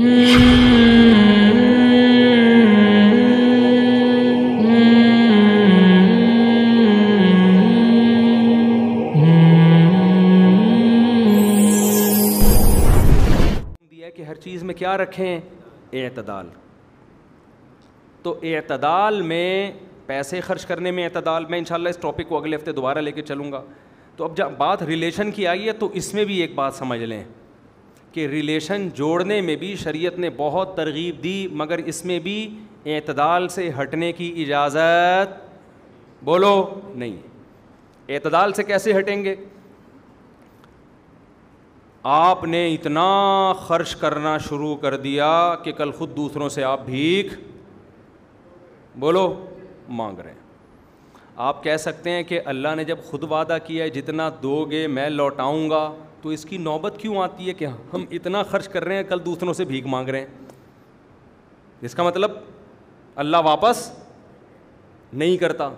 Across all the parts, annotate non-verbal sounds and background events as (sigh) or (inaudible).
चीज़ में क्या रखें एतदाल तो एतदाल में पैसे खर्च करने में एतदाल मैं इंशाल्लाह इस टॉपिक को अगले हफ्ते दोबारा लेके चलूंगा तो अब जब बात रिलेशन की आई है तो इसमें भी एक बात समझ लें कि रिलेशन जोड़ने में भी शरीयत ने बहुत तरगीब दी मगर इसमें भी एतदाल से हटने की इजाज़त बोलो नहीं एतदाल से कैसे हटेंगे आपने इतना खर्च करना शुरू कर दिया कि कल खुद दूसरों से आप भीख बोलो मांग रहे हैं आप कह सकते हैं कि अल्लाह ने जब खुद वादा किया है जितना दोगे मैं लौटाऊंगा तो इसकी नौबत क्यों आती है कि हम इतना खर्च कर रहे हैं कल दूसरों से भीख मांग रहे हैं इसका मतलब अल्लाह वापस नहीं करता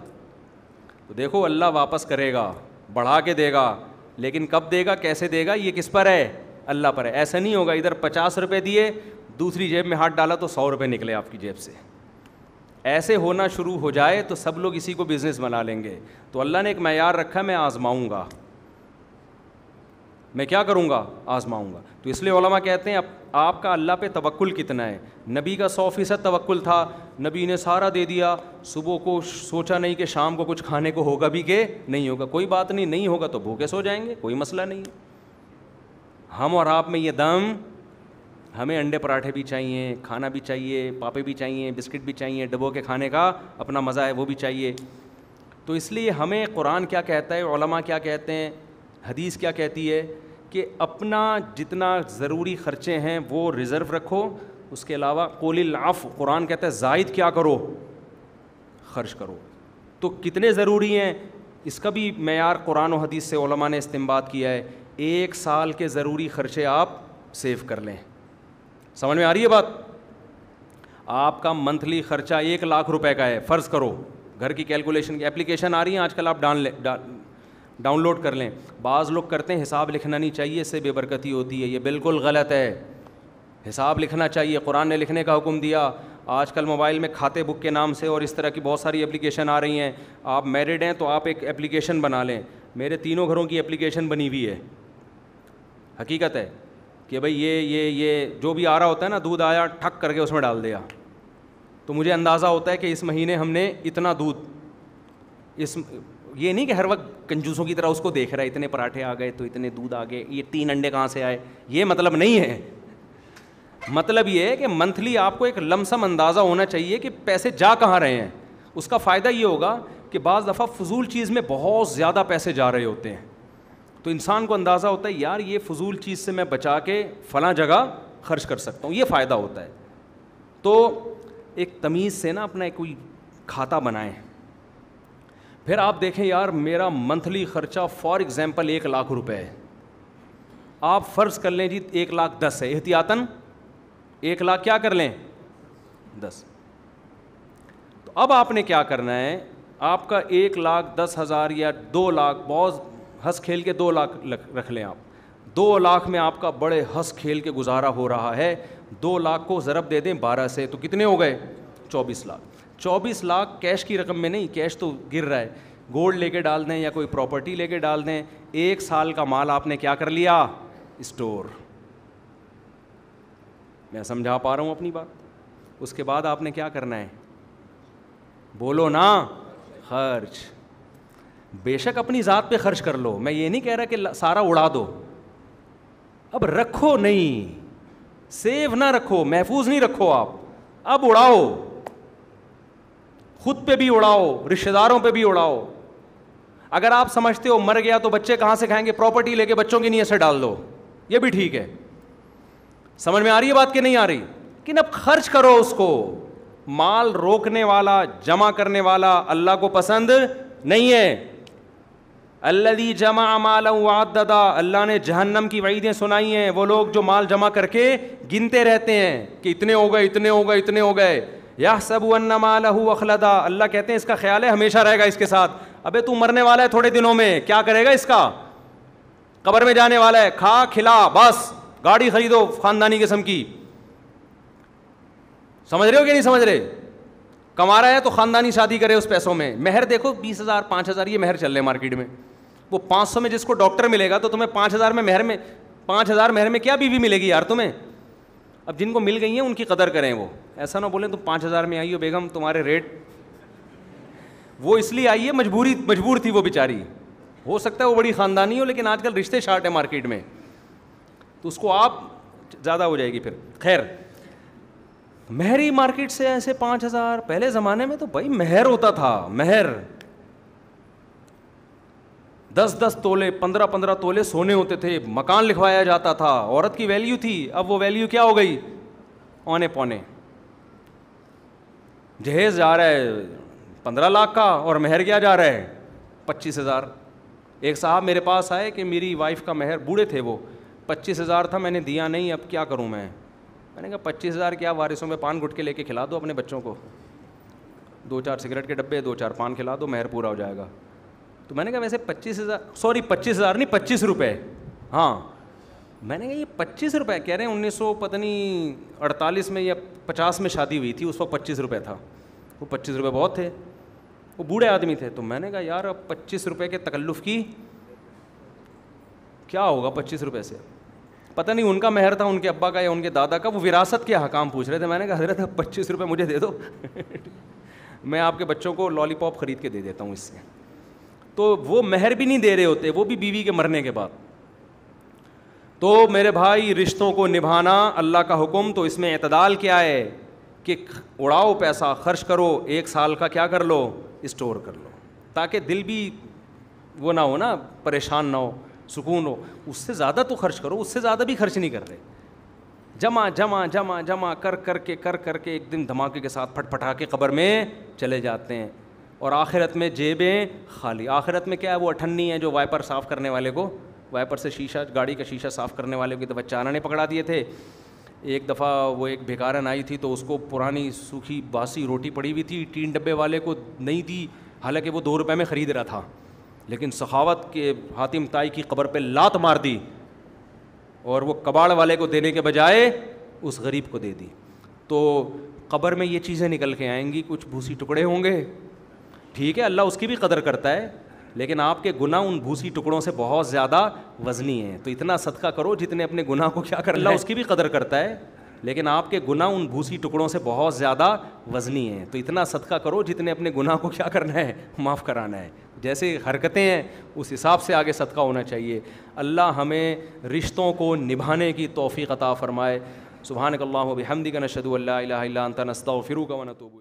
तो देखो अल्लाह वापस करेगा बढ़ा के देगा लेकिन कब देगा कैसे देगा ये किस पर है अल्लाह पर है ऐसा नहीं होगा इधर पचास रुपये दिए दूसरी जेब में हाथ डाला तो सौ रुपये निकले आपकी जेब से ऐसे होना शुरू हो जाए तो सब लोग इसी को बिज़नेस बना लेंगे तो अल्लाह ने एक मैार रखा मैं आजमाऊँगा मैं क्या करूँगा आजमाऊँगा तो इसलिए ओलमा कहते हैं आप, आपका अल्लाह पे तवक्ल कितना है नबी का सौ फ़ीसद तवक्ल था नबी ने सारा दे दिया सुबह को सोचा नहीं कि शाम को कुछ खाने को होगा भी के नहीं होगा कोई बात नहीं नहीं होगा तो भूखे सो जाएंगे कोई मसला नहीं है हम और आप में ये दम हमें अंडे पराठे भी चाहिए खाना भी चाहिए पापे भी चाहिए बिस्किट भी चाहिए डबो के खाने का अपना मज़ा है वो भी चाहिए तो इसलिए हमें कुरान क्या कहता है क्या कहते हैं हदीस क्या कहती है कि अपना जितना ज़रूरी ख़र्चे हैं वो रिज़र्व रखो उसके अलावा कोलिलाफ़ कुरान कहता है जायद क्या करो ख़र्च करो तो कितने ज़रूरी हैं इसका भी मैार कुरान और हदीस से ओलमा ने इस्तेमाल किया है एक साल के ज़रूरी ख़र्चे आप सेव कर लें समझ में आ रही है बात आपका मंथली ख़र्चा एक लाख रुपए का है फ़र्ज़ करो घर की कैलकुलेशन की एप्लीकेशन आ रही है आजकल आप डाल ले डा, डाउनलोड कर लें बाज़ लोग करते हैं हिसाब लिखना नहीं चाहिए इससे बेबरकती होती है ये बिल्कुल गलत है हिसाब लिखना चाहिए कुरान ने लिखने का हुक्म दिया आजकल मोबाइल में खाते बुक के नाम से और इस तरह की बहुत सारी एप्लीकेशन आ रही हैं आप मैरिड हैं तो आप एक एप्लीकेशन बना लें मेरे तीनों घरों की एप्लीकेशन बनी हुई है हकीकत है कि भाई ये ये ये जो भी आ रहा होता है ना दूध आया ठक करके उसमें डाल दिया तो मुझे अंदाज़ा होता है कि इस महीने हमने इतना दूध इस ये नहीं कि हर वक्त कंजूसों की तरह उसको देख रहा है इतने पराठे आ गए तो इतने दूध आ गए ये तीन अंडे कहाँ से आए ये मतलब नहीं है मतलब ये है कि मंथली आपको एक लमसम अंदाज़ा होना चाहिए कि पैसे जा कहाँ रहे हैं उसका फ़ायदा ये होगा कि बज़ दफ़ा फजूल चीज़ में बहुत ज़्यादा पैसे जा रहे होते हैं तो इंसान को अंदाज़ा होता है यार ये फजूल चीज़ से मैं बचा के फ़लाँ जगह खर्च कर सकता हूँ ये फ़ायदा होता है तो एक तमीज़ से ना अपना एक कोई खाता बनाएँ फिर आप देखें यार मेरा मंथली खर्चा फॉर एग्ज़ाम्पल एक लाख रुपए है आप फ़र्ज़ कर लें जी एक लाख दस है एहतियातन एक लाख क्या कर लें दस तो अब आपने क्या करना है आपका एक लाख दस हज़ार या दो लाख बहुत हंस खेल के दो लाख रख लें आप दो लाख में आपका बड़े हंस खेल के गुजारा हो रहा है दो लाख को ज़रब दे दें बारह से तो कितने हो गए चौबीस लाख चौबीस लाख कैश की रकम में नहीं कैश तो गिर रहा है गोल्ड लेके डाल दें या कोई प्रॉपर्टी लेके डाल दें एक साल का माल आपने क्या कर लिया स्टोर मैं समझा पा रहा हूं अपनी बात उसके बाद आपने क्या करना है बोलो ना खर्च बेशक अपनी ज़ात पे खर्च कर लो मैं ये नहीं कह रहा कि सारा उड़ा दो अब रखो नहीं सेव ना रखो महफूज नहीं रखो आप अब उड़ाओ खुद पे भी उड़ाओ रिश्तेदारों पे भी उड़ाओ अगर आप समझते हो मर गया तो बच्चे कहां से खाएंगे प्रॉपर्टी लेके बच्चों की नीयत से डाल दो ये भी ठीक है समझ में आ रही है बात कि नहीं आ रही लेकिन अब खर्च करो उसको माल रोकने वाला जमा करने वाला अल्लाह को पसंद नहीं है अल्लादी जमा माल वादा अल्लाह ने जहन्नम की वईदें सुनाई हैं वो लोग जो माल जमा करके गिनते रहते हैं कि इतने हो गए इतने हो गए इतने हो गए या सबनमालहू अखलदा अल्लाह कहते हैं इसका ख्याल है हमेशा रहेगा इसके साथ अबे तू मरने वाला है थोड़े दिनों में क्या करेगा इसका कबर में जाने वाला है खा खिला बस गाड़ी खरीदो खानदानी किस्म की समझ रहे हो कि नहीं समझ रहे कमा रहा है तो खानदानी शादी करे उस पैसों में मेहर देखो बीस हज़ार पांच हज़ार ये मेहर चल रहे मार्केट में वो पांच सौ में जिसको डॉक्टर मिलेगा तो तुम्हें पांच हज़ार में मेहर में पांच हज़ार मेहर में क्या बीवी मिलेगी यार तुम्हें अब जिनको मिल गई हैं उनकी कदर करें वो ऐसा ना बोलें तुम पाँच हज़ार में आई हो बेगम तुम्हारे रेट वो इसलिए आई है मजबूरी मजबूर थी वो बेचारी हो सकता है वो बड़ी ख़ानदानी हो लेकिन आजकल रिश्ते शार्ट है मार्केट में तो उसको आप ज़्यादा हो जाएगी फिर खैर महरी मार्केट से ऐसे पाँच हज़ार पहले ज़माने में तो भाई महर होता था महर दस दस तोले पंद्रह पंद्रह तोले सोने होते थे मकान लिखवाया जाता था औरत की वैल्यू थी अब वो वैल्यू क्या हो गई औने पौने जहेज जा रहा है पंद्रह लाख का और महर क्या जा रहा है पच्चीस हज़ार एक साहब मेरे पास आए कि मेरी वाइफ का महर बूढ़े थे वो पच्चीस हज़ार था मैंने दिया नहीं अब क्या करूँ मैं मैंने कहा पच्चीस हज़ार क्या वारिसों में पान घुट के लेके खिला दो अपने बच्चों को दो चार सिगरेट के डब्बे दो चार पान खिला दो महर पूरा हो जाएगा तो मैंने कहा वैसे पच्चीस हज़ार सॉरी पच्चीस हज़ार नहीं पच्चीस रुपये हाँ मैंने कहा ये पच्चीस रुपये कह रहे हैं उन्नीस सौ पता नहीं अड़तालीस में या पचास में शादी हुई थी उस वक्त पच्चीस रुपये था वो पच्चीस रुपये बहुत थे वो बूढ़े आदमी थे तो मैंने कहा यार अब पच्चीस रुपये के तकल्लुफ़ की क्या होगा पच्चीस रुपये से पता नहीं उनका मेहर था उनके अब्बा का या उनके दादा का वो विरासत के हकाम पूछ रहे थे मैंने कहा हजरत पच्चीस रुपये मुझे दे दो (laughs) मैं आपके बच्चों को लॉलीपॉप ख़रीद के दे देता हूँ इससे तो वो महर भी नहीं दे रहे होते वो भी बीवी के मरने के बाद तो मेरे भाई रिश्तों को निभाना अल्लाह का हुक्म तो इसमें अतदाल क्या है कि उड़ाओ पैसा खर्च करो एक साल का क्या कर लो स्टोर कर लो ताकि दिल भी वो ना हो ना परेशान ना हो सुकून हो उससे ज़्यादा तो खर्च करो उससे ज़्यादा भी खर्च नहीं कर रहे जमा जमा जमा जमा कर कर के कर कर के एक दिन धमाके के साथ फटफटा के कब्र में चले जाते हैं और आखिरत में जेबें खाली आखिरत में क्या है वो अठन्नी है जो वाइपर साफ़ करने वाले को वाइपर से शीशा गाड़ी का शीशा साफ़ करने वाले की दफ़ा चारा ने पकड़ा दिए थे एक दफ़ा वो एक भिकारन आई थी तो उसको पुरानी सूखी बासी रोटी पड़ी हुई थी टीन डब्बे वाले को नहीं दी हालांकि वो दो रुपये में ख़रीद रहा था लेकिन सखावत के हातिम ताई की कब्र पे लात मार दी और वो कबाड़ वाले को देने के बजाय उस गरीब को दे दी तो कब्र में ये चीज़ें निकल के आएंगी कुछ भूसी टुकड़े होंगे ठीक है अल्लाह उसकी भी कदर करता है लेकिन आपके गुना उन भूसी टुकड़ों से बहुत ज़्यादा वजनी है तो इतना सदका करो जितने अपने गुनाह को क्या कर अल्लाह उसकी भी कदर करता है लेकिन आपके गुना उन भूसी टुकड़ों से बहुत ज़्यादा वजनी है तो इतना सदका करो जितने अपने गुनाह को क्या करना है माफ़ कराना है जैसे हरकतें हैं उस हिसाब से आगे सदका होना चाहिए अल्लाह हमें रिश्तों को निभाने की तोफ़ी अता फ़रमाए सुबहानकल्ला हमदी का नशदू अल्ला नस्ता तो का